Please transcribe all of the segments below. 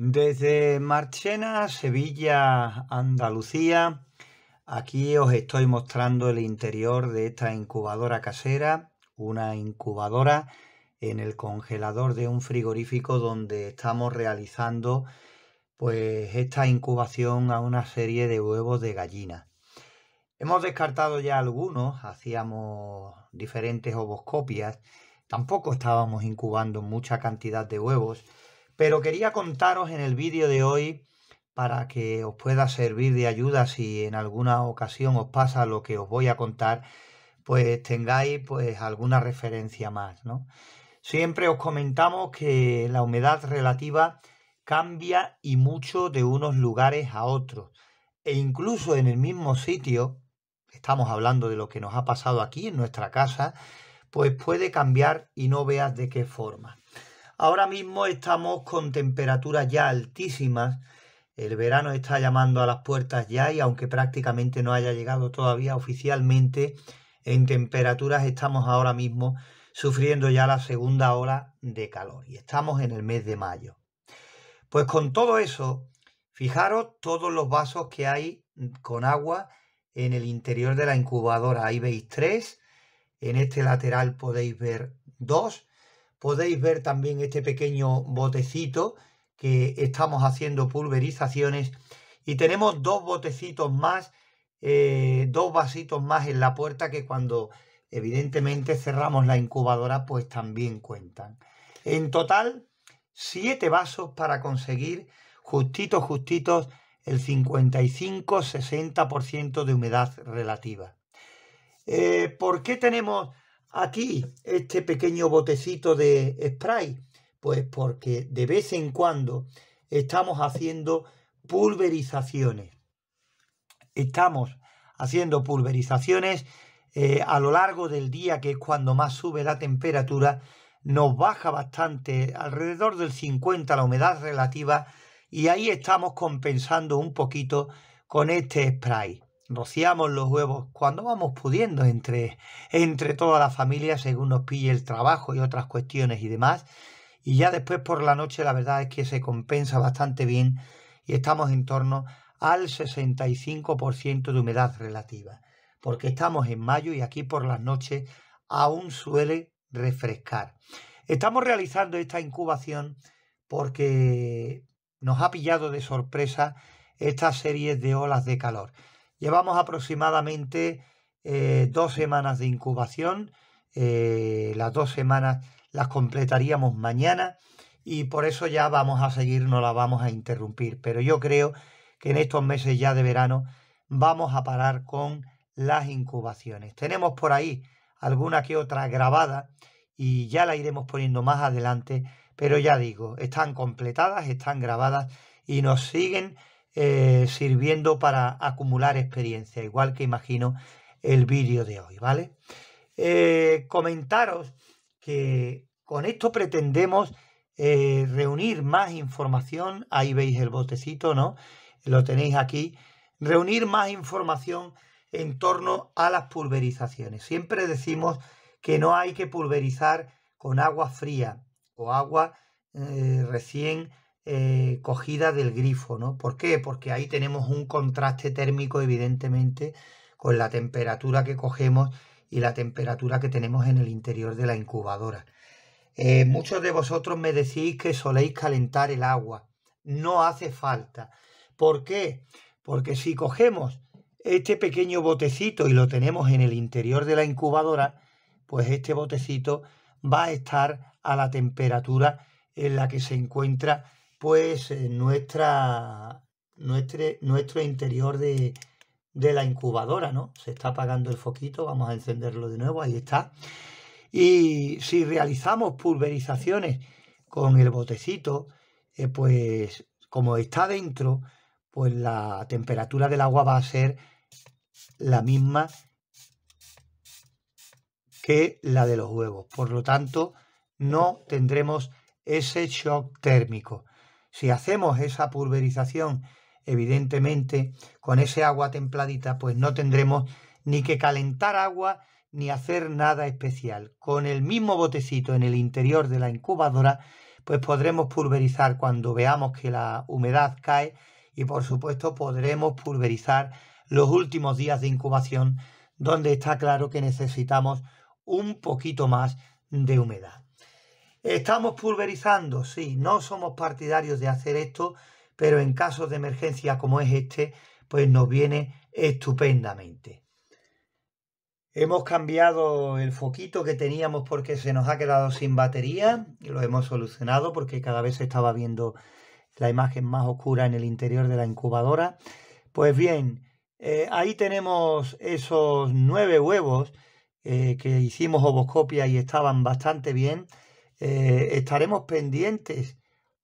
Desde Marchena, Sevilla, Andalucía, aquí os estoy mostrando el interior de esta incubadora casera, una incubadora en el congelador de un frigorífico donde estamos realizando pues esta incubación a una serie de huevos de gallina. Hemos descartado ya algunos, hacíamos diferentes ovoscopias, tampoco estábamos incubando mucha cantidad de huevos, pero quería contaros en el vídeo de hoy para que os pueda servir de ayuda si en alguna ocasión os pasa lo que os voy a contar, pues tengáis pues alguna referencia más, ¿no? Siempre os comentamos que la humedad relativa cambia y mucho de unos lugares a otros. E incluso en el mismo sitio, estamos hablando de lo que nos ha pasado aquí en nuestra casa, pues puede cambiar y no veas de qué forma. Ahora mismo estamos con temperaturas ya altísimas. El verano está llamando a las puertas ya y aunque prácticamente no haya llegado todavía oficialmente, en temperaturas estamos ahora mismo sufriendo ya la segunda hora de calor y estamos en el mes de mayo. Pues con todo eso, fijaros todos los vasos que hay con agua en el interior de la incubadora. Ahí veis tres, en este lateral podéis ver dos podéis ver también este pequeño botecito que estamos haciendo pulverizaciones y tenemos dos botecitos más, eh, dos vasitos más en la puerta que cuando evidentemente cerramos la incubadora pues también cuentan. En total, siete vasos para conseguir justitos, justitos el 55-60% de humedad relativa. Eh, ¿Por qué tenemos aquí este pequeño botecito de spray? Pues porque de vez en cuando estamos haciendo pulverizaciones. Estamos haciendo pulverizaciones eh, a lo largo del día, que es cuando más sube la temperatura, nos baja bastante, alrededor del 50 la humedad relativa, y ahí estamos compensando un poquito con este spray rociamos los huevos cuando vamos pudiendo entre, toda la familia según nos pille el trabajo y otras cuestiones y demás. Y ya después por la noche la verdad es que se compensa bastante bien y estamos en torno al 65% de humedad relativa. Porque estamos en mayo y aquí por las noches aún suele refrescar. Estamos realizando esta incubación porque nos ha pillado de sorpresa esta serie de olas de calor. Llevamos aproximadamente eh, dos semanas de incubación. Eh, las dos semanas las completaríamos mañana y por eso ya vamos a seguir, no la vamos a interrumpir. Pero yo creo que en estos meses ya de verano vamos a parar con las incubaciones. Tenemos por ahí alguna que otra grabada y ya la iremos poniendo más adelante, pero ya digo, están completadas, están grabadas y nos siguen eh, sirviendo para acumular experiencia, igual que imagino el vídeo de hoy, ¿vale? Eh, comentaros que con esto pretendemos eh, reunir más información, ahí veis el botecito, ¿no? Lo tenéis aquí, reunir más información en torno a las pulverizaciones. Siempre decimos que no hay que pulverizar con agua fría o agua recién eh, cogida del grifo, ¿no? ¿Por qué? Porque ahí tenemos un contraste térmico, evidentemente, con la temperatura que cogemos y la temperatura que tenemos en el interior de la incubadora. Eh, muchos de vosotros me decís que soléis calentar el agua. No hace falta. ¿Por qué? Porque si cogemos este pequeño botecito y lo tenemos en el interior de la incubadora, pues este botecito va a estar a la temperatura en la que se encuentra pues eh, nuestra, nuestro, nuestro interior de, la incubadora, ¿no? Se está apagando el foquito, vamos a encenderlo de nuevo, ahí está. Y si realizamos pulverizaciones con el botecito, eh, pues como está dentro, pues la temperatura del agua va a ser la misma que la de los huevos. Por lo tanto, no tendremos ese shock térmico. Si hacemos esa pulverización, evidentemente, con ese agua templadita, pues no tendremos ni que calentar agua ni hacer nada especial. Con el mismo botecito en el interior de la incubadora, pues podremos pulverizar cuando veamos que la humedad cae y por supuesto podremos pulverizar los últimos días de incubación donde está claro que necesitamos un poquito más de humedad. Estamos pulverizando, sí, no somos partidarios de hacer esto, pero en casos de emergencia como es este, pues nos viene estupendamente. Hemos cambiado el foquito que teníamos porque se nos ha quedado sin batería y lo hemos solucionado porque cada vez se estaba viendo la imagen más oscura en el interior de la incubadora. Pues bien, eh, ahí tenemos esos nueve huevos eh, que hicimos ovoscopia y estaban bastante bien. Eh, estaremos pendientes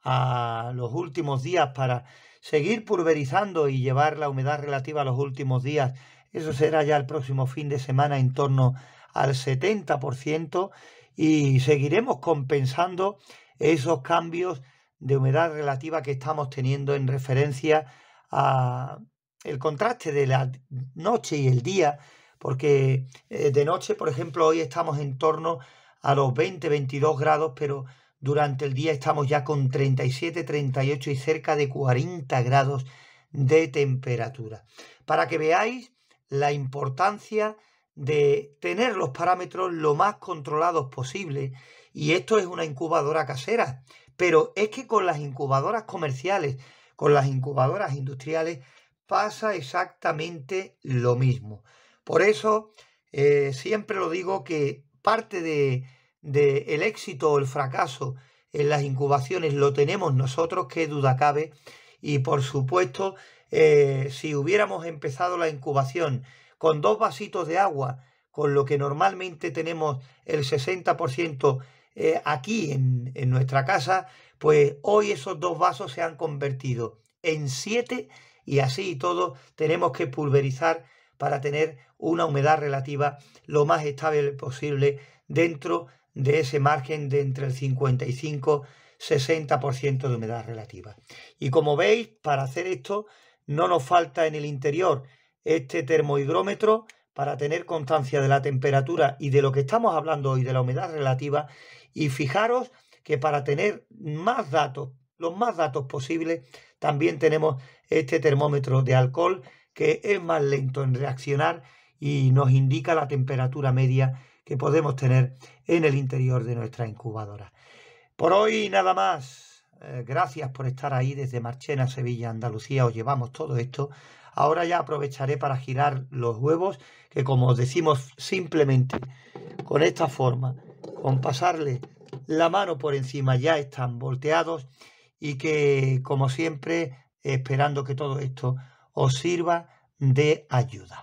a los últimos días para seguir pulverizando y llevar la humedad relativa a los últimos días. Eso será ya el próximo fin de semana en torno al 70% y seguiremos compensando esos cambios de humedad relativa que estamos teniendo en referencia a el contraste de la noche y el día, porque eh, de noche, por ejemplo, hoy estamos en torno a los 20, 22 grados, pero durante el día estamos ya con 37, 38 y cerca de 40 grados de temperatura. Para que veáis la importancia de tener los parámetros lo más controlados posible. Y esto es una incubadora casera. Pero es que con las incubadoras comerciales, con las incubadoras industriales, pasa exactamente lo mismo. Por eso, eh, siempre lo digo que parte del de, el éxito o el fracaso en las incubaciones lo tenemos nosotros, qué duda cabe. Y por supuesto, eh, si hubiéramos empezado la incubación con dos vasitos de agua, con lo que normalmente tenemos el 60% eh, aquí en, nuestra casa, pues hoy esos dos vasos se han convertido en siete y así y todo tenemos que pulverizar para tener una humedad relativa lo más estable posible dentro de ese margen de entre el 55 60% de humedad relativa. Y como veis, para hacer esto no nos falta en el interior este termohidrómetro para tener constancia de la temperatura y de lo que estamos hablando hoy, de la humedad relativa. Y fijaros que para tener más datos, los más datos posibles, también tenemos este termómetro de alcohol que es más lento en reaccionar y nos indica la temperatura media que podemos tener en el interior de nuestra incubadora. Por hoy nada más. Eh, gracias por estar ahí desde Marchena, Sevilla, Andalucía. Os llevamos todo esto. Ahora ya aprovecharé para girar los huevos, que como decimos simplemente con esta forma, con pasarle la mano por encima, ya están volteados y que como siempre, esperando que todo esto os sirva de ayuda.